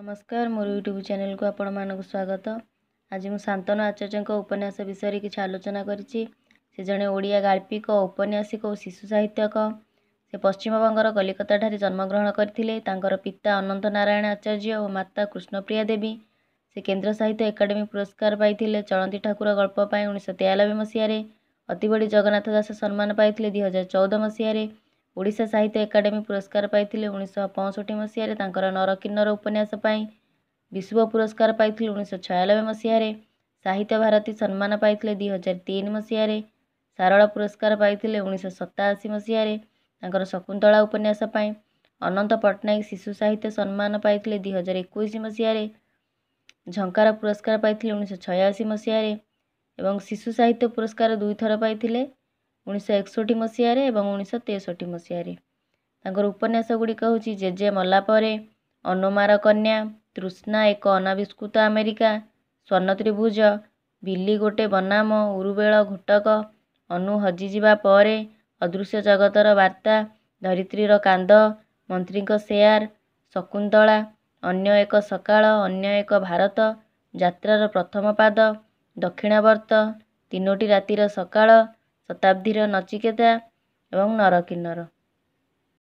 ନମସ୍କାର ମୋର ୟୁଟ୍ୟୁବ ଚ୍ୟାନେଲକୁ ଆପଣମାନଙ୍କୁ ସ୍ୱାଗତ ଆଜି ମୁଁ ଶାନ୍ତନୁ ଆଚାର୍ଯ୍ୟଙ୍କ ଉପନ୍ୟାସ ବିଷୟରେ କିଛି ଆଲୋଚନା କରିଛି ସେ ଜଣେ ଓଡ଼ିଆ ଗାଳ୍ପିକ ଉପନ୍ୟାସିକ ଓ ଶିଶୁ ସାହିତ୍ୟକ ସେ ପଶ୍ଚିମବଙ୍ଗର କଲିକତାଠାରେ ଜନ୍ମଗ୍ରହଣ କରିଥିଲେ ତାଙ୍କର ପିତା ଅନନ୍ତ ନାରାୟଣ ଆଚାର୍ଯ୍ୟ ଓ ମାତା କୃଷ୍ଣପ୍ରିୟା ଦେବୀ ସେ କେନ୍ଦ୍ର ସାହିତ୍ୟ ଏକାଡେମୀ ପୁରସ୍କାର ପାଇଥିଲେ ଚଳନ୍ତୀ ଠାକୁର ଗଳ୍ପ ପାଇଁ ଉଣେଇଶହ ତେୟାନବେ ମସିହାରେ ଅତିବଡ଼ି ଜଗନ୍ନାଥ ଦାସ ସମ୍ମାନ ପାଇଥିଲେ ଦୁଇହଜାର ଚଉଦ ମସିହାରେ ଓଡ଼ିଶା ସାହିତ୍ୟ ଏକାଡେମୀ ପୁରସ୍କାର ପାଇଥିଲେ ଉଣେଇଶହ ପଞ୍ଚଷଠି ମସିହାରେ ତାଙ୍କର ନରକିନ୍ନର ଉପନ୍ୟାସ ପାଇଁ ବିଶ୍ୱ ପୁରସ୍କାର ପାଇଥିଲେ ଉଣେଇଶହ ଛୟାନବେ ମସିହାରେ ସାହିତ୍ୟ ଭାରତୀ ସମ୍ମାନ ପାଇଥିଲେ ଦୁଇ ହଜାର ତିନି ମସିହାରେ ସାରଳା ପୁରସ୍କାର ପାଇଥିଲେ ଉଣେଇଶହ ସତାଅଶୀ ମସିହାରେ ତାଙ୍କର ଶକୁନ୍ତଳା ଉପନ୍ୟାସ ପାଇଁ ଅନନ୍ତ ପଟ୍ଟନାୟକ ଶିଶୁ ସାହିତ୍ୟ ସମ୍ମାନ ପାଇଥିଲେ ଦୁଇ ହଜାର ଏକୋଇଶ ମସିହାରେ ଝଙ୍କାର ପୁରସ୍କାର ପାଇଥିଲେ ଉଣେଇଶହ ଛୟାଅଶୀ ମସିହାରେ ଏବଂ ଶିଶୁ ସାହିତ୍ୟ ପୁରସ୍କାର ଦୁଇଥର ପାଇଥିଲେ ଉଣେଇଶହ ଏକଷଠି ମସିହାରେ ଏବଂ ଉଣେଇଶହ ତେଷଠି ମସିହାରେ ତାଙ୍କର ଉପନ୍ୟାସ ଗୁଡ଼ିକ ହେଉଛି ଜେଜେ ମଲା ପରେ ଅନୁମାର କନ୍ୟା ତୃଷ୍ଣା ଏକ ଅନାବିଷ୍କୃତ ଆମେରିକା ସ୍ୱର୍ଣ୍ଣ ତ୍ରିଭୁଜ ବିଲି ଗୋଟେ ବନାମ ଉରୁବେଳ ଘୋଟକ ଅନୁ ହଜିଯିବା ପରେ ଅଦୃଶ୍ୟ ଜଗତର ବାର୍ତ୍ତା ଧରିତ୍ରୀର କାନ୍ଦ ମନ୍ତ୍ରୀଙ୍କ ସେୟାର ଶକୁନ୍ତଳା ଅନ୍ୟ ଏକ ସକାଳ ଅନ୍ୟ ଏକ ଭାରତ ଯାତ୍ରାର ପ୍ରଥମ ପାଦ ଦକ୍ଷିଣାବର୍ତ୍ତ ତିନୋଟି ରାତିର ସକାଳ ଶତାବ୍ଦୀର ନଚିକେତା ଏବଂ ନରକିନ୍ନର